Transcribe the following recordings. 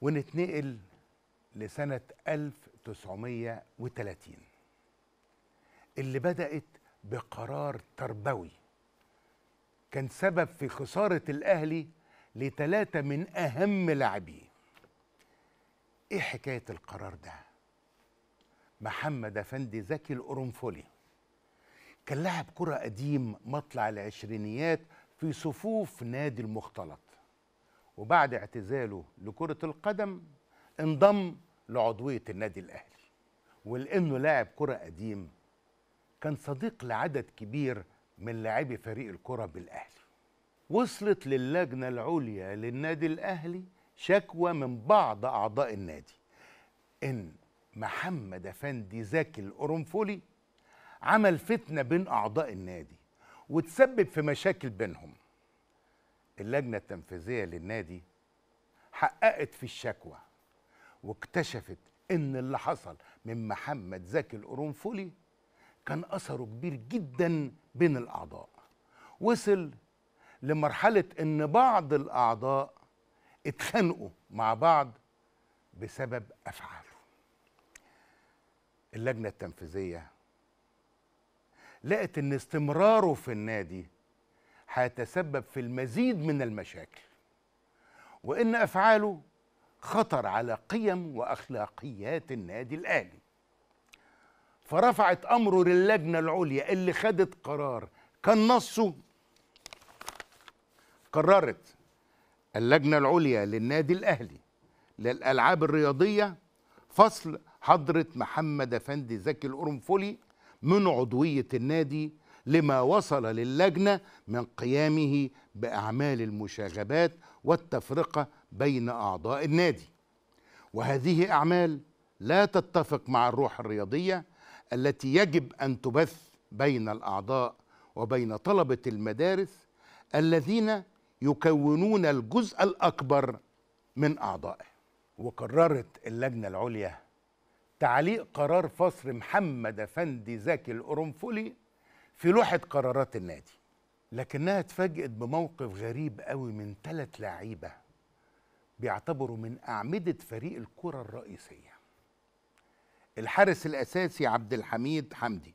ونتنقل لسنة 1930 اللي بدأت بقرار تربوي كان سبب في خسارة الأهلي لثلاثة من أهم لاعبيه إيه حكاية القرار ده؟ محمد أفندي زكي القرنفلي كان لاعب كرة قديم مطلع العشرينيات في صفوف نادي المختلط وبعد اعتزاله لكرة القدم انضم لعضوية النادي الأهلي ولأنه لاعب كرة قديم كان صديق لعدد كبير من لاعبي فريق الكرة بالأهلي وصلت للجنة العليا للنادي الأهلي شكوى من بعض أعضاء النادي إن محمد أفندي زكي القرنفلي عمل فتنة بين أعضاء النادي وتسبب في مشاكل بينهم اللجنه التنفيذيه للنادي حققت في الشكوى واكتشفت ان اللي حصل من محمد زكي القرنفلي كان اثره كبير جدا بين الاعضاء وصل لمرحله ان بعض الاعضاء اتخانقوا مع بعض بسبب افعاله اللجنه التنفيذيه لقت ان استمراره في النادي هيتسبب في المزيد من المشاكل وإن أفعاله خطر على قيم وأخلاقيات النادي الأهلي فرفعت أمره للجنة العليا اللي خدت قرار كان نصه قررت اللجنة العليا للنادي الأهلي للألعاب الرياضية فصل حضرة محمد أفندي زكي القرنفلي من عضوية النادي لما وصل للجنة من قيامه بأعمال المشاغبات والتفرقة بين أعضاء النادي وهذه أعمال لا تتفق مع الروح الرياضية التي يجب أن تبث بين الأعضاء وبين طلبة المدارس الذين يكونون الجزء الأكبر من أعضائه وقررت اللجنة العليا تعليق قرار فصل محمد أفندي زكي القرنفلي في لوحة قرارات النادي لكنها اتفاجئت بموقف غريب قوي من ثلاث لعيبة بيعتبروا من أعمدة فريق الكرة الرئيسية الحارس الأساسي عبد الحميد حمدي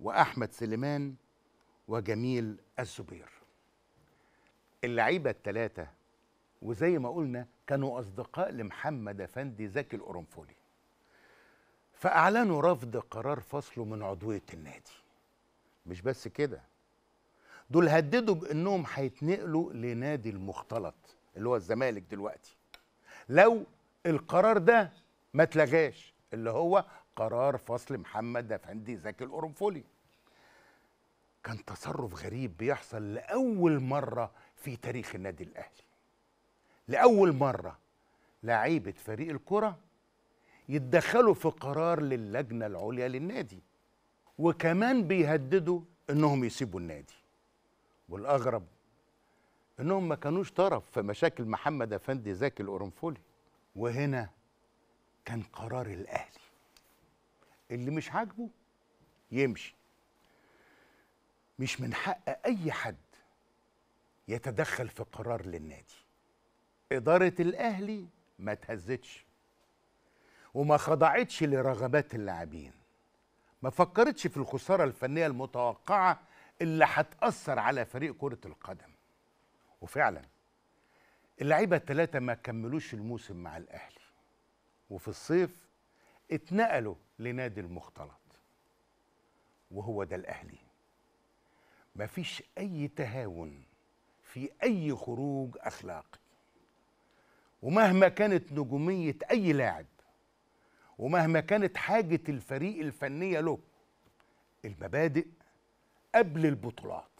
وأحمد سليمان وجميل الزبير اللعيبة الثلاثة وزي ما قلنا كانوا أصدقاء لمحمد أفندي زكي القرنفولي فأعلنوا رفض قرار فصله من عضوية النادي مش بس كده دول هددوا بانهم هيتنقلوا لنادي المختلط اللي هو الزمالك دلوقتي لو القرار ده ما اتلغاش اللي هو قرار فصل محمد افندي زكي القرنفلي كان تصرف غريب بيحصل لاول مره في تاريخ النادي الاهلي لاول مره لعيبه فريق الكره يتدخلوا في قرار للجنه العليا للنادي وكمان بيهددوا انهم يسيبوا النادي والاغرب انهم ما كانوش طرف في مشاكل محمد افندي زكي القرنفلي وهنا كان قرار الاهلي اللي مش عاجبه يمشي مش من حق اي حد يتدخل في قرار للنادي اداره الاهلي ما تهزتش وما خضعتش لرغبات اللاعبين ما فكرتش في الخساره الفنيه المتوقعه اللي هتاثر على فريق كره القدم وفعلا اللعيبه الثلاثه ما كملوش الموسم مع الاهلي وفي الصيف اتنقلوا لنادي المختلط وهو ده الاهلي مفيش اي تهاون في اي خروج اخلاقي ومهما كانت نجوميه اي لاعب ومهما كانت حاجة الفريق الفنية له المبادئ قبل البطولات